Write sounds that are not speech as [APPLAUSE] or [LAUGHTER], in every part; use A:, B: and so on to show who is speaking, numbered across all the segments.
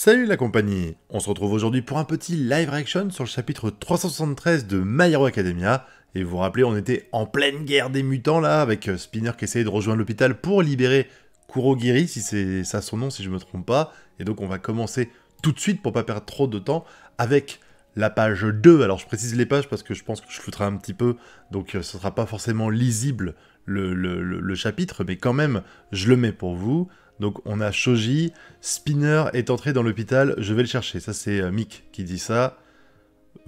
A: Salut la compagnie On se retrouve aujourd'hui pour un petit live reaction sur le chapitre 373 de My Hero Academia. Et vous vous rappelez, on était en pleine guerre des mutants là, avec Spinner qui essayait de rejoindre l'hôpital pour libérer Kurogiri, si c'est ça son nom si je ne me trompe pas. Et donc on va commencer tout de suite pour pas perdre trop de temps avec la page 2. Alors je précise les pages parce que je pense que je foutrai un petit peu, donc euh, ce ne sera pas forcément lisible le chapitre, mais quand même, je le mets pour vous. Donc on a Shoji, Spinner est entré dans l'hôpital, je vais le chercher. Ça c'est euh, Mick qui dit ça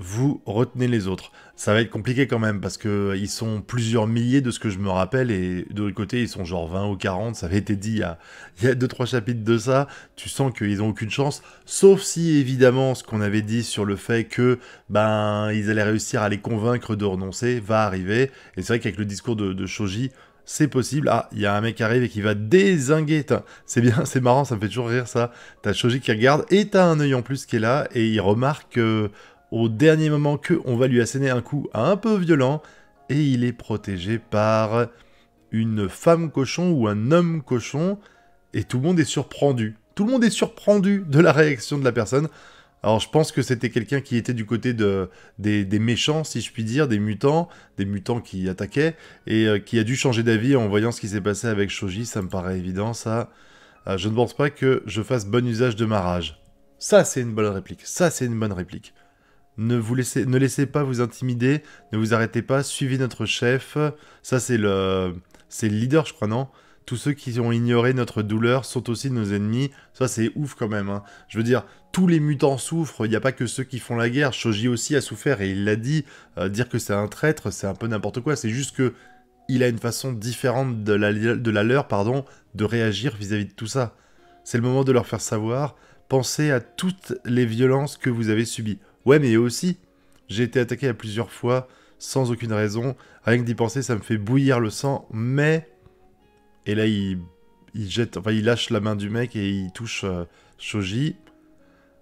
A: vous retenez les autres. Ça va être compliqué quand même parce que euh, sont plusieurs milliers de ce que je me rappelle et de l'autre côté ils sont genre 20 ou 40, ça avait été dit il y a 2-3 chapitres de ça, tu sens qu'ils n'ont aucune chance, sauf si évidemment ce qu'on avait dit sur le fait que ben ils allaient réussir à les convaincre de renoncer va arriver, et c'est vrai qu'avec le discours de, Shoji, c'est possible. Ah, il y a un mec qui arrive et qui va dézinguer, C'est bien, [LAUGHS] c'est marrant, ça me fait toujours rire ça. T'as Shoji qui regarde et t'as un œil en plus qui est là et il remarque que au dernier moment que on va lui asséner un coup un peu violent et il est protégé par une femme cochon ou un homme cochon et tout le monde est surprendu. Tout le monde est surprendu de la réaction de la personne. Alors je pense que c'était quelqu'un qui était du côté des, méchants, si je puis dire, des mutants, des mutants qui attaquaient, et euh, qui a dû changer d'avis en voyant ce qui s'est passé avec Shoji, ça me paraît évident, ça. Euh, je ne pense pas que je fasse bon usage de ma rage. Ça c'est une bonne réplique, ça c'est une bonne réplique. Ne, vous laissez, ne laissez pas vous intimider, ne vous arrêtez pas, suivez notre chef. Ça, c'est le, le leader, je crois, non tous ceux qui ont ignoré notre douleur sont aussi nos ennemis. Ça, c'est ouf quand même. Hein. Je veux dire, tous les mutants souffrent. Il n'y a pas que ceux qui font la guerre. Shoji aussi a souffert et il l'a dit. Euh, dire que c'est un traître, c'est un peu n'importe quoi. C'est juste que il a une façon différente de la, de la leur, pardon, de réagir vis à -vis de tout ça. C'est le moment de leur faire savoir. Pensez à toutes les violences que vous avez subies. Ouais, mais aussi, j'ai été attaqué à plusieurs fois, sans aucune raison. Rien que d'y penser, ça me fait bouillir le sang, mais... Et là, il, jette, enfin, il lâche la main du mec et il touche euh, Shoji.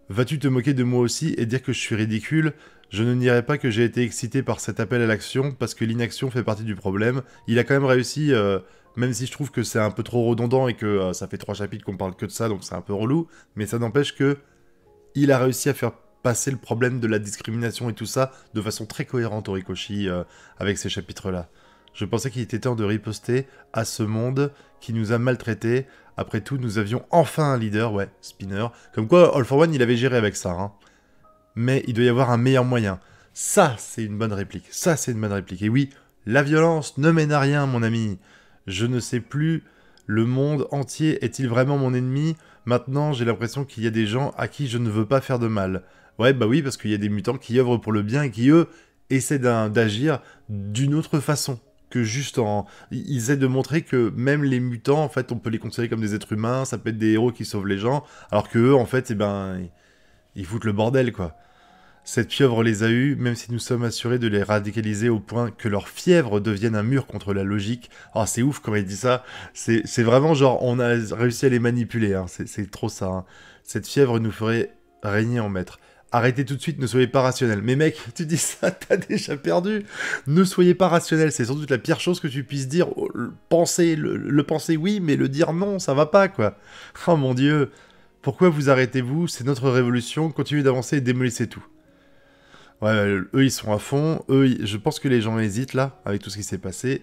A: Vas-tu te moquer de moi aussi et dire que je suis ridicule Je ne dirais pas que j'ai été excité par cet appel à l'action, parce que l'inaction fait partie du problème. Il a quand même réussi, euh, même si je trouve que c'est un peu trop redondant et que euh, ça fait trois chapitres qu'on parle que de ça, donc c'est un peu relou, mais ça n'empêche que il a réussi à faire passer le problème de la discrimination et tout ça de façon très cohérente, au ricochet euh, avec ces chapitres-là. Je pensais qu'il était temps de riposter à ce monde qui nous a maltraités. Après tout, nous avions enfin un leader, ouais, Spinner. Comme quoi, All for One, il avait géré avec ça. Hein. Mais il doit y avoir un meilleur moyen. Ça, c'est une bonne réplique. Ça, c'est une bonne réplique. Et oui, la violence ne mène à rien, mon ami. Je ne sais plus, le monde entier est-il vraiment mon ennemi Maintenant, j'ai l'impression qu'il y a des gens à qui je ne veux pas faire de mal. Ouais, bah oui, parce qu'il y a des mutants qui œuvrent pour le bien et qui, eux, essaient d'agir d'une autre façon que juste en... Ils essaient de montrer que même les mutants, en fait, on peut les considérer comme des êtres humains, ça peut être des héros qui sauvent les gens, alors que eux, en fait, eh ben, ils foutent le bordel, quoi. Cette fièvre les a eus, même si nous sommes assurés de les radicaliser au point que leur fièvre devienne un mur contre la logique. Ah, c'est ouf quand il dit ça. C'est vraiment genre, on a réussi à les manipuler, hein. c'est trop ça. Hein. Cette fièvre nous ferait régner en maître. Arrêtez tout de suite, ne soyez pas rationnel. Mais mec, tu dis ça, [LAUGHS] t'as déjà perdu. Ne soyez pas rationnel, c'est sans doute la pire chose que tu puisses dire. Oh, le penser, le, penser oui, mais le dire non, ça va pas quoi. Oh mon dieu, pourquoi vous arrêtez-vous C'est notre révolution, continuez d'avancer et démolissez tout. Ouais, eux ils sont à fond, eux, je pense que les gens hésitent là, avec tout ce qui s'est passé.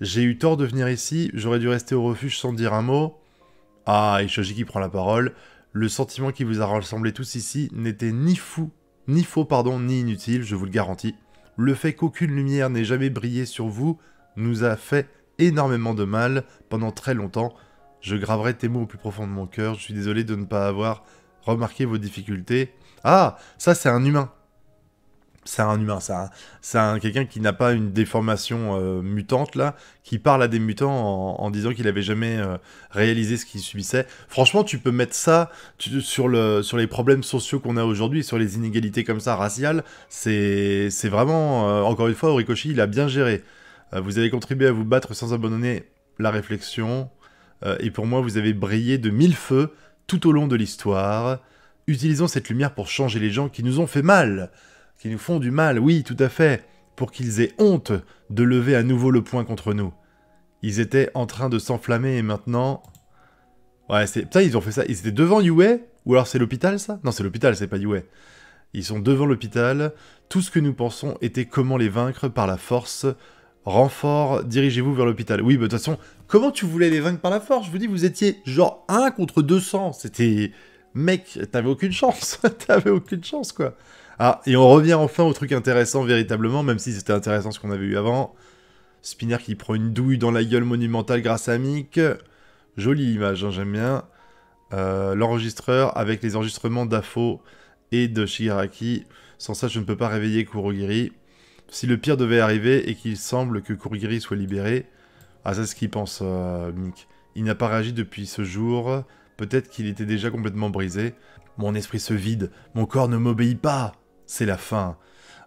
A: J'ai eu tort de venir ici, j'aurais dû rester au refuge sans dire un mot. Ah, Ishoji qui prend la parole. Le sentiment qui vous a rassemblé tous ici n'était ni fou, ni faux, pardon, ni inutile, je vous le garantis. Le fait qu'aucune lumière n'ait jamais brillé sur vous nous a fait énormément de mal pendant très longtemps. Je graverai tes mots au plus profond de mon cœur, je suis désolé de ne pas avoir remarqué vos difficultés. Ah, ça c'est un humain, c'est un humain, hein. c'est un, quelqu'un qui n'a pas une déformation euh, mutante là, qui parle à des mutants en, disant qu'il n'avait jamais euh, réalisé ce qu'il subissait. Franchement, tu peux mettre ça sur, le, sur les problèmes sociaux qu'on a aujourd'hui, sur les inégalités comme ça raciales, c'est vraiment, euh, encore une fois, Horikoshi, il a bien géré. vous avez contribué à vous battre sans abandonner la réflexion, et pour moi, vous avez brillé de mille feux tout au long de l'histoire. Utilisons cette lumière pour changer les gens qui nous ont fait mal qui nous font du mal, oui, tout à fait, pour qu'ils aient honte de lever à nouveau le poing contre nous. Ils étaient en train de s'enflammer et maintenant... Ouais, c'est... Putain, ils ont fait ça. Ils étaient devant Yue Ou alors c'est l'hôpital, ça Non, c'est l'hôpital, c'est pas Yue. Ils sont devant l'hôpital. Tout ce que nous pensons était comment les vaincre par la force. Renfort, dirigez-vous vers l'hôpital. Oui, mais de toute façon, comment tu voulais les vaincre par la force Je vous dis, vous étiez genre 1 contre 200. C'était... Mec, t'avais aucune chance. [LAUGHS] t'avais aucune chance, quoi. Ah, et on revient enfin au truc intéressant véritablement, même si c'était intéressant ce qu'on avait eu avant. Spinner qui prend une douille dans la gueule monumentale grâce à Mick. Jolie image, hein, j'aime bien. Euh, l'enregistreur avec les enregistrements d'Afo et de Shigaraki. Sans ça, je ne peux pas réveiller Kurogiri. Si le pire devait arriver et qu'il semble que Kurogiri soit libéré... Ah, c'est ce qu'il pense, euh, Mick. Il n'a pas réagi depuis ce jour. Peut-être qu'il était déjà complètement brisé. Mon esprit se vide. Mon corps ne m'obéit pas. C'est la fin.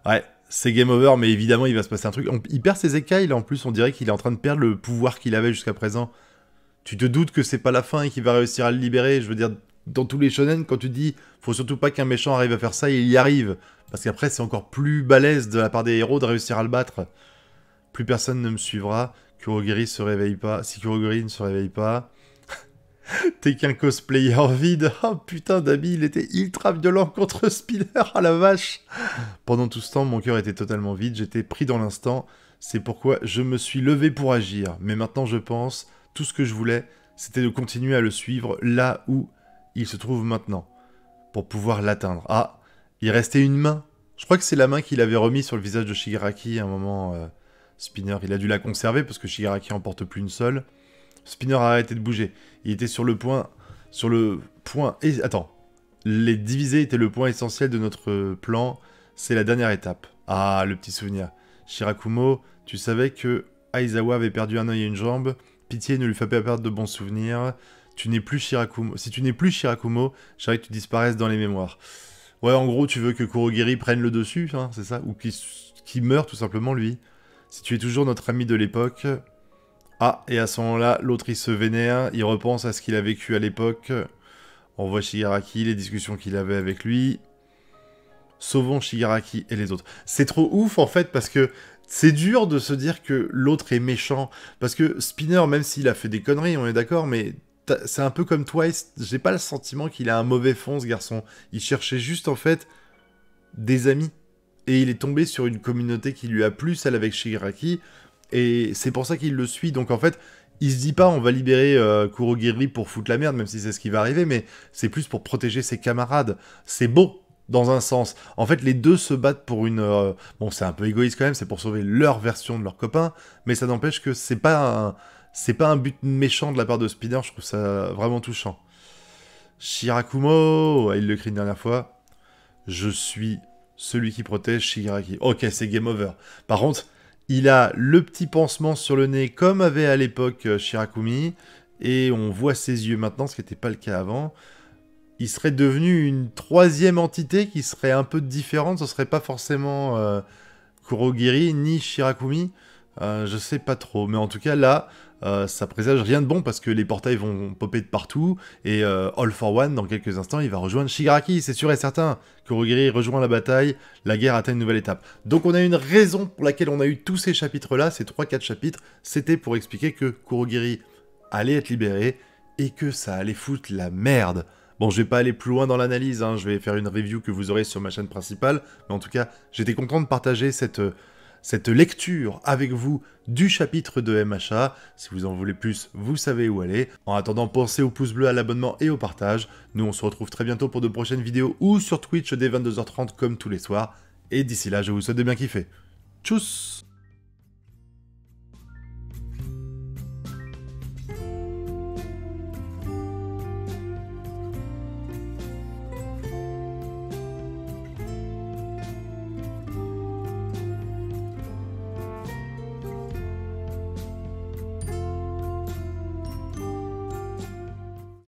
A: Ouais, c'est game over, mais évidemment, il va se passer un truc. il perd ses écailles, là, en plus, on dirait qu'il est en train de perdre le pouvoir qu'il avait jusqu'à présent. Tu te doutes que c'est pas la fin et qu'il va réussir à le libérer. Je veux dire, dans tous les shonen, quand tu dis faut surtout pas qu'un méchant arrive à faire ça, il y arrive. Parce qu'après, c'est encore plus balèze de la part des héros de réussir à le battre. Plus personne ne me suivra. Kurogiri se réveille pas. Si Kurogiri ne se réveille pas, [LAUGHS] T'es qu'un cosplayer vide. [LAUGHS] Oh putain, Dabi, il était ultra violent contre Spinner, [LAUGHS] à la vache. Pendant tout ce temps, mon cœur était totalement vide, j'étais pris dans l'instant. C'est pourquoi je me suis levé pour agir. Mais maintenant, je pense, tout ce que je voulais, c'était de continuer à le suivre là où il se trouve maintenant, pour pouvoir l'atteindre. Ah, il restait une main. Je crois que c'est la main qu'il avait remis sur le visage de Shigaraki à un moment. Euh, Spinner, il a dû la conserver parce que Shigaraki en porte plus une seule. Spinner a arrêté de bouger. Il était sur le point... Sur le point... Et, attends. Les diviser était le point essentiel de notre plan. C'est la dernière étape. Ah, le petit souvenir. Shirakumo, tu savais que Aizawa avait perdu un œil et une jambe. Pitié ne lui fait pas perdre de bons souvenirs. Tu n'es plus Shirakumo. Si tu n'es plus Shirakumo, j'aimerais que tu disparaisses dans les mémoires. Ouais, en gros, tu veux que Kurogiri prenne le dessus, hein, c'est ça Ou qu'il meure tout simplement, lui. Si tu es toujours notre ami de l'époque, ah, et à ce moment-là, l'autre il se vénère, il repense à ce qu'il a vécu à l'époque. On voit Shigaraki, les discussions qu'il avait avec lui. Sauvons Shigaraki et les autres. C'est trop ouf en fait parce que c'est dur de se dire que l'autre est méchant. Parce que Spinner, même s'il a fait des conneries, on est d'accord, mais c'est un peu comme Twice. J'ai pas le sentiment qu'il a un mauvais fond ce garçon. Il cherchait juste en fait des amis. Et il est tombé sur une communauté qui lui a plu, celle avec Shigaraki, et c'est pour ça qu'il le suit. Donc en fait, il se dit pas on va libérer euh, Kurogiri pour foutre la merde, même si c'est ce qui va arriver, mais c'est plus pour protéger ses camarades. C'est beau dans un sens. En fait, les deux se battent pour une. Euh, bon, c'est un peu égoïste quand même, c'est pour sauver leur version de leur copain, mais ça n'empêche que c'est pas c'est pas un but méchant de la part de Spider. Je trouve ça vraiment touchant. Shirakumo, il le crie une dernière fois. Je suis celui qui protège Shigaraki. Ok, c'est game over. Par contre, il a le petit pansement sur le nez comme avait à l'époque euh, Shirakumi. Et on voit ses yeux maintenant, ce qui n'était pas le cas avant. Il serait devenu une troisième entité qui serait un peu différente. Ce ne serait pas forcément euh, Kurogiri ni Shirakumi. Euh, je sais pas trop, mais en tout cas là, euh, ça présage rien de bon parce que les portails vont popper de partout et euh, All for One dans quelques instants il va rejoindre Shigaraki, c'est sûr et certain. Kurogiri rejoint la bataille, la guerre atteint une nouvelle étape. Donc on a une raison pour laquelle on a eu tous ces chapitres là, ces 3-4 chapitres, c'était pour expliquer que Kurogiri allait être libéré et que ça allait foutre la merde. Bon, je vais pas aller plus loin dans l'analyse, hein. je vais faire une review que vous aurez sur ma chaîne principale, mais en tout cas, j'étais content de partager cette cette lecture avec vous du chapitre de MHA. Si vous en voulez plus, vous savez où aller. En attendant, pensez au pouce bleu, à l'abonnement et au partage. Nous, on se retrouve très bientôt pour de prochaines vidéos ou sur Twitch dès 22h30 comme tous les soirs. Et d'ici là, je vous souhaite de bien kiffer. Tchuss